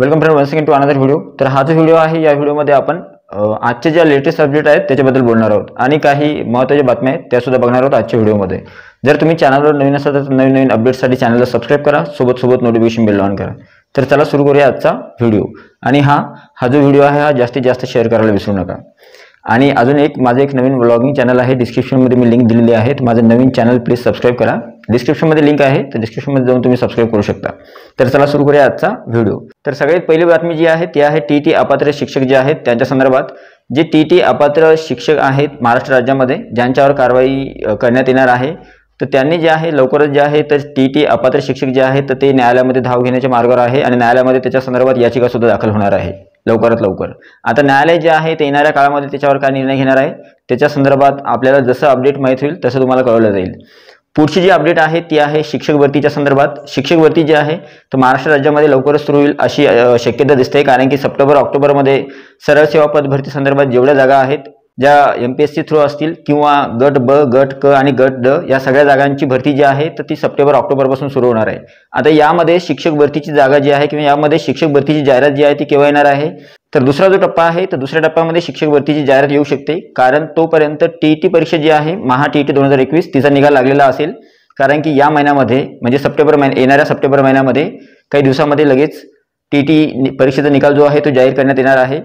welcome friend one second to another video तर हा जो व्हिडिओ आहे या व्हिडिओमध्ये आपण आजचे ज्या लेटेस्ट सब्जेक्ट आहेत त्याच्याबद्दल बोलणार आहोत आणि काही महत्त्वाच्या बातम्या आहेत त्या सुद्धा बघणार आहोत आजच्या व्हिडिओमध्ये जर तुम्ही चॅनलवर नवीन असाल तर नवीन नवीन अपडेटसाठी चॅनलला सबस्क्राईब करा सोबत सोबत नोटिफिकेशन बिल ऑन करा तर चला सुरू करूया आजचा व्हिडिओ आणि हा हा जो व्हिडिओ आहे हा जास्तीत जास्त शेअर करायला विसरू नका आणि अजून एक माझं एक नवीन व्लॉगिंग चॅनल आहे डिस्क्रिप्शनमध्ये मी लिंक दिलेली आहे माझं नवीन चॅनल प्लीज सबस्क्राईब करा डिस्क्रिप्शनमध्ये लिंक आहे तर डिस्क्रिप्शनमध्ये जाऊन तुम्ही सबस्क्राईब करू शकता तर चला सुरू करूया आजचा व्हिडिओ तर सगळ्यात पहिली बातमी जी आहे ती आहे टी टी अपात्र शिक्षक जे आहेत त्यांच्या संदर्भात जे टी टी अपात्र शिक्षक आहेत महाराष्ट्र राज्यामध्ये ज्यांच्यावर कारवाई करण्यात येणार आहे तर त्यांनी जे आहे लवकरच जे आहे तर टी टी अपात्र शिक्षक जे आहेत तर ते न्यायालयामध्ये धाव घेण्याच्या मार्गावर आहे आणि न्यायालयामध्ये त्याच्या संदर्भात याचिका सुद्धा दाखल होणार आहे लवकरात लवकर आता न्यायालय जे आहे ते येणाऱ्या काळामध्ये त्याच्यावर काय निर्णय घेणार आहे त्याच्या संदर्भात आपल्याला जसं अपडेट माहीत होईल तसं तुम्हाला कळवलं जाईल पुढची जी अपडेट आहे ती आहे शिक्षक भरतीच्या संदर्भात शिक्षक भरती जी आहे तर महाराष्ट्र राज्यामध्ये लवकरच सुरू होईल अशी शक्यता दिसते कारण की सप्टेंबर ऑक्टोबरमध्ये सरळ सेवा पद भरती संदर्भात जेवढ्या जागा आहेत ज्या M P S C through असतील किंवा गट ब गट क आणि गट ड या सगळ्या जागांची भरती जी आहे तर ती सप्टेंबर ऑक्टोबरपासून सुरू होणार आहे आता यामध्ये शिक्षक भरतीची जागा जी आहे किंवा यामध्ये शिक्षक भरतीची जाहिरात जी आहे ती केव्हा येणार आहे तर दुसरा जो टप्पा आहे तर दुसऱ्या टप्प्यामध्ये शिक्षक भरतीची जाहिरात येऊ शकते कारण तोपर्यंत टी परीक्षा जी आहे महा टी दोन हजार एकवीस तिचा निकाल लागलेला असेल कारण की या महिन्यामध्ये म्हणजे सप्टेंबर महिन्या येणाऱ्या सप्टेंबर महिन्यामध्ये काही दिवसामध्ये लगेच टी टी परीक्षेचा निकाल जो आहे तो जाहीर करण्यात येणार आहे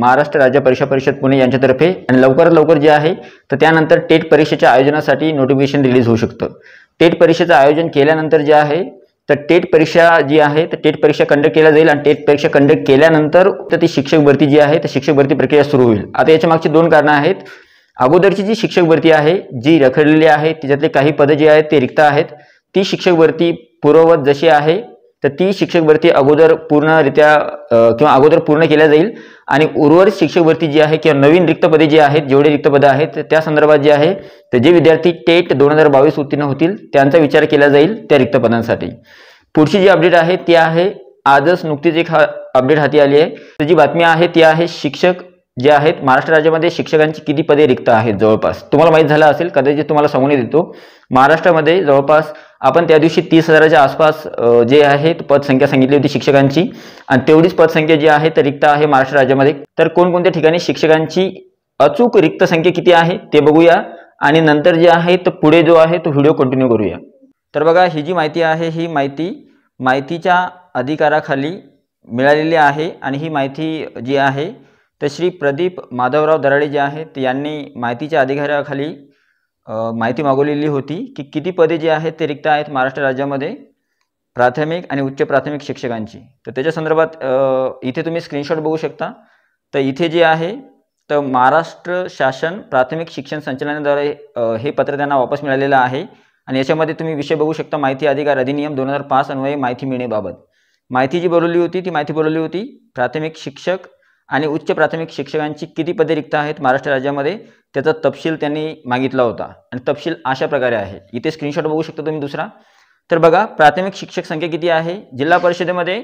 महाराष्ट्र राज्य परीक्षा परिषद पुणे यांच्यातर्फे आणि लवकरात लवकर जे आहे तर त्यानंतर टेट परीक्षेच्या आयोजनासाठी नोटिफिकेशन रिलीज होऊ शकतं टेट परीक्षेचं आयोजन केल्यानंतर जे आहे तर टेट परीक्षा जी आहे तर टेट परीक्षा कंडक्ट केल्या जाईल आणि टेट परीक्षा कंडक्ट केल्यानंतर तर ती शिक्षक भरती जी आहे तर शिक्षक भरती प्रक्रिया सुरू होईल आता याच्या मागची दोन कारणं आहेत अगोदरची जी शिक्षक भरती आहे जी रखडलेली आहे तिच्यातले काही पदं जी आहेत ते रिक्त आहेत ती शिक्षक भरती पूर्ववत जशी आहे तर ती शिक्षक भरती अगोदर पूर्णरित्या किंवा अगोदर पूर्ण केल्या जाईल आणि उर्वरित शिक्षक भरती जी आहे किंवा नवीन रिक्त पदे जी आहेत जेवढे रिक्त पदं आहेत त्या संदर्भात जे आहे तर जे विद्यार्थी टेट दोन हजार बावीस उत्तीर्ण होतील त्यांचा विचार केला जाईल त्या रिक्त पदांसाठी पुढची जी अपडेट आहे ती आहे आजच नुकतीच एक हा अपडेट हाती आली आहे तर जी बातमी आहे ती आहे शिक्षक जे आहेत महाराष्ट्र राज्यामध्ये शिक्षकांची किती पदे रिक्त आहेत जवळपास तुम्हाला माहीत झालं असेल कदाचित तुम्हाला सांगून देतो महाराष्ट्रामध्ये जवळपास आपण त्या दिवशी तीस हजाराच्या आसपास जे आहे पदसंख्या सांगितली होती शिक्षकांची आणि तेवढीच पदसंख्या जी आहे तरिक्त रिक्त आहे महाराष्ट्र राज्यामध्ये तर कोणकोणत्या ठिकाणी शिक्षकांची अचूक रिक्त संख्या किती आहे ते बघूया आणि नंतर जे आहे तर पुढे जो आहे तो व्हिडिओ कंटिन्यू करूया तर बघा ही जी माहिती आहे ही माहिती माहितीच्या अधिकाराखाली मिळालेली आहे आणि ही माहिती जी आहे तर श्री प्रदीप माधवराव दराडे जे आहेत यांनी माहितीच्या अधिकाऱ्याखाली माहिती मागवलेली होती की किती पदे जी आहेत ते रिक्त आहेत महाराष्ट्र राज्यामध्ये प्राथमिक आणि उच्च प्राथमिक शिक्षकांची तर त्याच्या संदर्भात इथे तुम्ही स्क्रीनशॉट बघू शकता तर इथे जे आहे तर महाराष्ट्र शासन प्राथमिक शिक्षण संचालनाद्वारे हे पत्र त्यांना वापस मिळालेलं आहे आणि याच्यामध्ये तुम्ही विषय बघू शकता माहिती अधिकार अधिनियम दोन हजार पाच अन्वये माहिती मिळण्याबाबत माहिती जी बोलवली होती ती माहिती बोलवली होती प्राथमिक शिक्षक आणि उच्च प्राथमिक शिक्षकांची किती पदे रिक्त आहेत महाराष्ट्र राज्यामध्ये त्याचा तपशील त्यांनी मागितला होता आणि तपशील अशा प्रकारे आहे इथे स्क्रीनशॉट बघू शकता तुम्ही दुसरा तर बघा प्राथमिक शिक्षक संख्या किती आहे जिल्हा परिषदेमध्ये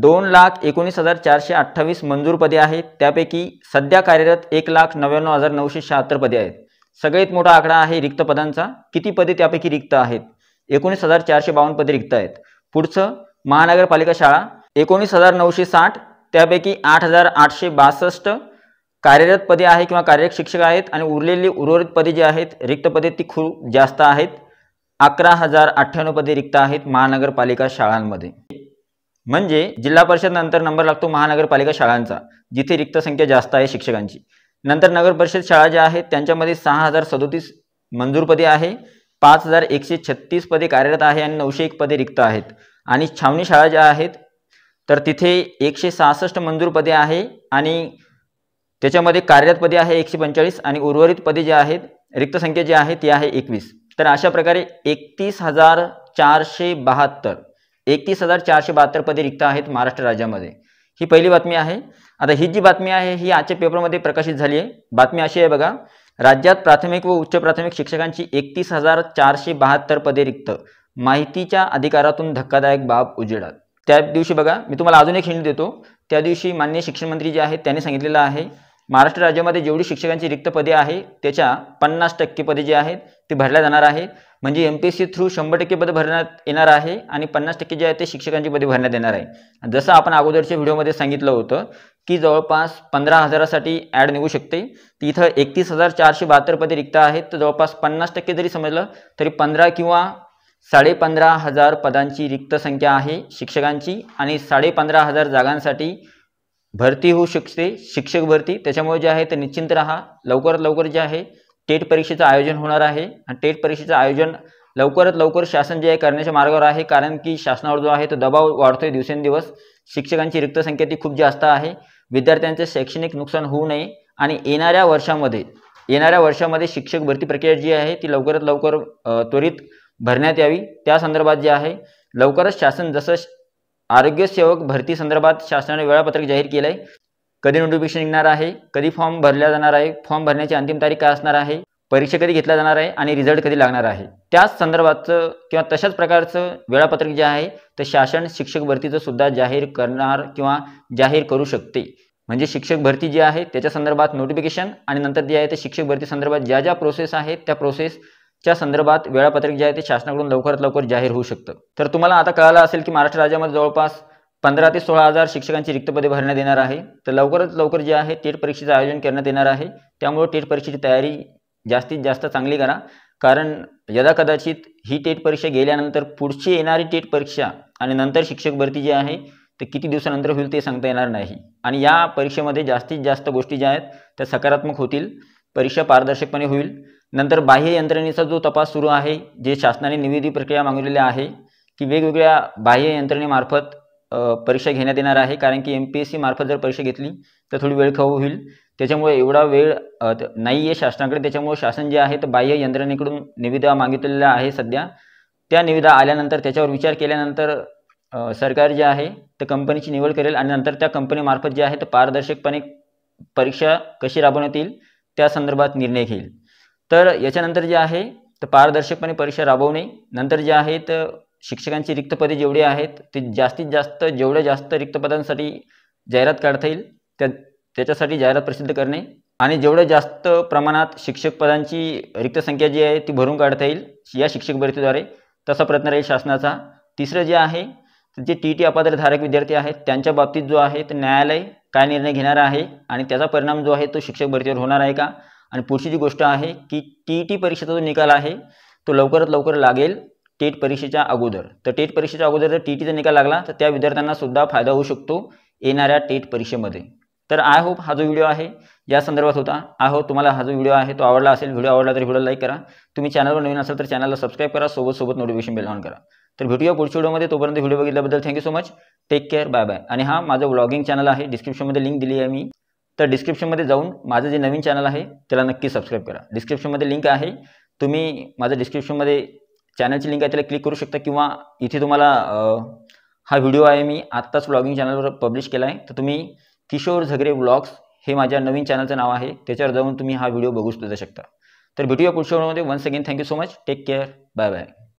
दोन लाख एकोणीस हजार चारशे अठ्ठावीस मंजूर पदे आहेत त्यापैकी सध्या कार्यरत एक लाख नव्याण्णव हजार नऊशे शहात्तर पदे आहेत सगळ्यात मोठा आकडा आहे रिक्त पदांचा किती पदे त्यापैकी रिक्त आहेत एकोणीस हजार चारशे बावन्न पदे रिक्त आहेत पुढचं महानगरपालिका शाळा एकोणीस हजार नऊशे साठ त्यापैकी आठ हजार आठशे बासष्ट कार्यरत पदे आहेत किंवा कार्यरत शिक्षक आहेत आणि उरलेली उर्वरित पदे जी आहेत रिक्त पदे ती खूप जास्त आहेत अकरा हजार अठ्ठ्याण्णव पदे रिक्त आहेत महानगरपालिका शाळांमध्ये म्हणजे जिल्हा परिषद नंतर नंबर लागतो महानगरपालिका शाळांचा जिथे रिक्त संख्या जास्त आहे शिक्षकांची नंतर नगर परिषद शाळा ज्या आहेत त्यांच्यामध्ये सहा हजार सदोतीस मंजूर पदे आहे पाच हजार एकशे छत्तीस पदे कार्यरत आहे आणि नऊशे एक पदे रिक्त आहेत आणि छावणी शाळा ज्या आहेत तर तिथे एकशे सहासष्ट मंजूर पदे आहे आणि त्याच्यामध्ये कार्यरत पदे आहे एकशे पंचेचाळीस आणि उर्वरित पदे जे आहेत रिक्त संख्या जी आहे ती आहे एकवीस तर अशा प्रकारे एकतीस हजार चारशे बहात्तर एकतीस हजार चारशे बहात्तर पदे रिक्त आहेत महाराष्ट्र राज्यामध्ये ही पहिली बातमी आहे आता ही जी बातमी आहे ही आजच्या पेपरमध्ये प्रकाशित झाली आहे बातमी अशी आहे बघा राज्यात प्राथमिक व उच्च प्राथमिक शिक्षकांची एकतीस हजार चारशे बहात्तर पदे रिक्त माहितीच्या अधिकारातून धक्कादायक बाब उजेडात त्या दिवशी बघा मी तुम्हाला अजून एक हिंट देतो त्या दिवशी मान्य शिक्षण मंत्री जे आहेत त्यांनी सांगितलेलं आहे महाराष्ट्र राज्यामध्ये जेवढी शिक्षकांची रिक्त पदे आहे त्याच्या पन्नास टक्के पदे जे आहेत ती भरल्या जाणार आहे म्हणजे M P S C through शंभर टक्के पदे भरण्यात येणार आहे आणि पन्नास टक्के जे आहे ते शिक्षकांची पदे भरण्यात येणार आहे जसं आपण अगोदरच्या व्हिडिओमध्ये सांगितलं होतं की जवळपास पंधरा हजारासाठी ॲड निघू शकते ती इथं एकतीस हजार चारशे बहात्तर पदे रिक्त आहेत तर जवळपास पन्नास टक्के जरी समजलं तरी पंधरा किंवा साडेपंधरा हजार पदांची रिक्त संख्या आहे शिक्षकांची आणि साडेपंधरा हजार जागांसाठी भरती होऊ शकते शिक्षक भरती त्याच्यामुळे जे आहे ते निश्चिंत रहा लवकरात लवकर जे आहे टेट परीक्षेचं आयोजन होणार आहे आणि टेट परीक्षेचं आयोजन लवकरात लवकर शासन जे आहे करण्याच्या मार्गावर आहे कारण की शासनावर जो आहे तो दबाव वाढतोय दिवसेंदिवस शिक्षकांची रिक्त संख्या ती खूप जास्त आहे विद्यार्थ्यांचं शैक्षणिक नुकसान होऊ नये आणि येणाऱ्या वर्षामध्ये येणाऱ्या वर्षामध्ये शिक्षक भरती प्रक्रिया जी आहे ती लवकरात लवकर त्वरित भरण्यात यावी त्या संदर्भात जे आहे लवकरच शासन जसं आरोग्यसेवक भरती संदर्भात शासनाने वेळापत्रक जाहीर केलं आहे कधी नोटिफिकेशन निघणार आहे कधी फॉर्म भरला जाणार आहे फॉर्म भरण्याची अंतिम तारीख काय असणार आहे परीक्षा कधी घेतला जाणार आहे आणि रिझल्ट कधी लागणार आहे त्याच संदर्भातचं किंवा तशाच प्रकारचं वेळापत्रक जे आहे तर शासन शिक्षक भरतीचं सुद्धा जाहीर करणार किंवा जाहीर करू शकते म्हणजे शिक्षक भरती जी आहे त्याच्या संदर्भात नोटिफिकेशन आणि नंतर जे आहे ते शिक्षक भरती संदर्भात ज्या ज्या प्रोसेस आहेत त्या प्रोसेस च्या संदर्भात वेळापत्रक जे आहे ते शासनाकडून लवकरात लवकर जाहीर होऊ शकतं तर तुम्हाला आता कळालं असेल की महाराष्ट्र राज्यामध्ये जवळपास पंधरा ते सोळा हजार शिक्षकांची रिक्तपदे भरण्यात येणार आहे तर लवकरात लवकर जे आहे टेट परीक्षेचं आयोजन करण्यात येणार आहे त्यामुळे टेट परीक्षेची तयारी जास्तीत जास्त चांगली करा कारण यदा कदाचित ही टेट परीक्षा गेल्यानंतर पुढची येणारी टेट परीक्षा आणि नंतर शिक्षक भरती जी आहे ते किती दिवसानंतर होईल ते सांगता येणार नाही आणि या परीक्षेमध्ये जास्तीत जास्त गोष्टी ज्या आहेत त्या सकारात्मक होतील परीक्षा पारदर्शकपणे होईल नंतर बाह्य यंत्रणेचा जो तपास सुरू आहे जे शासनाने निविदी प्रक्रिया मागवलेली आहे की वेगवेगळ्या बाह्य यंत्रणेमार्फत परीक्षा घेण्यात येणार आहे कारण की एम पी एस सी मार्फत जर परीक्षा घेतली तर थोडी वेळ खाऊ होईल त्याच्यामुळे एवढा वेळ नाही आहे शासनाकडे त्याच्यामुळे शासन जे आहे तर बाह्य यंत्रणेकडून निविदा मागितलेल्या आहे सध्या त्या निविदा आल्यानंतर त्याच्यावर विचार केल्यानंतर सरकार जे आहे तर कंपनीची निवड करेल आणि नंतर त्या कंपनीमार्फत जे आहे तर पारदर्शकपणे परीक्षा कशी राबवण्यात येईल त्या संदर्भात निर्णय घेईल तर याच्यानंतर जे आहे तर पारदर्शकपणे परीक्षा राबवणे नंतर जे आहे तर शिक्षकांची रिक्त पदे जेवढी आहेत ते जास्तीत जास्त जेवढ्या जास्त रिक्त पदांसाठी जाहिरात काढता येईल त्या त्याच्यासाठी जाहिरात प्रसिद्ध करणे आणि जेवढ्या जास्त प्रमाणात शिक्षक पदांची रिक्त संख्या जी आहे ती भरून काढता येईल या शिक्षक भरतीद्वारे तसा प्रयत्न राहील शासनाचा तिसरं जे आहे जे टी टी अपात्रधारक विद्यार्थी आहेत त्यांच्या बाबतीत जो आहे तर न्यायालय काय निर्णय घेणार आहे आणि त्याचा परिणाम जो आहे तो शिक्षक भरतीवर होणार आहे का आणि पुढची जी गोष्ट आहे की टी टी परीक्षेचा जो निकाल आहे तो लवकरात लवकर लागेल टेट परीक्षेच्या अगोदर तर टेट परीक्षेच्या अगोदर जर टी टीचा निकाल लागला तर त्या विद्यार्थ्यांना सुद्धा फायदा होऊ शकतो येणाऱ्या टेट परीक्षेमध्ये तर आय होप हा जो व्हिडिओ आहे या संदर्भात होता आय होप तुम्हाला हा जो व्हिडिओ आहे तो आवडला असेल व्हिडिओ आवडला तर व्हिडिओ लाईक करा तुम्ही चॅनलवर नवीन असाल तर चॅनलला सबस्क्राईब करा सोबत सोबत नोटिफिकेशन बेल ऑन करा तर भेटूया पुढच्या व्हिडिओमध्ये तोपर्यंत व्हिडिओ बघितल्याबद्दल thank you so much take care bye bye आणि हा माझं व्लॉगिंग चॅनल आहे डिस्क्रिप्शनमध्ये लिंक दिली आहे मी तर डिस्क्रिप्शनमध्ये जाऊन माझं जे नवीन चॅनल आहे त्याला नक्की सबस्क्राईब करा डिस्क्रिप्शनमध्ये लिंक आहे तुम्ही माझं डिस्क्रिप्शनमध्ये चॅनलची लिंक आहे त्याला क्लिक करू शकता किंवा इथे तुम्हाला हा व्हिडिओ आहे मी आत्ताच व्लॉगिंग चॅनलवर पब्लिश केला आहे तर तुम्ही किशोर झगरे व्लॉग्स हे माझ्या नवीन चॅनलचं नाव आहे त्याच्यावर जाऊन तुम्ही हा व्हिडिओ बघू शकता तर भेटूया पुढच्या वेळेमध्ये once again thank you so much take care bye bye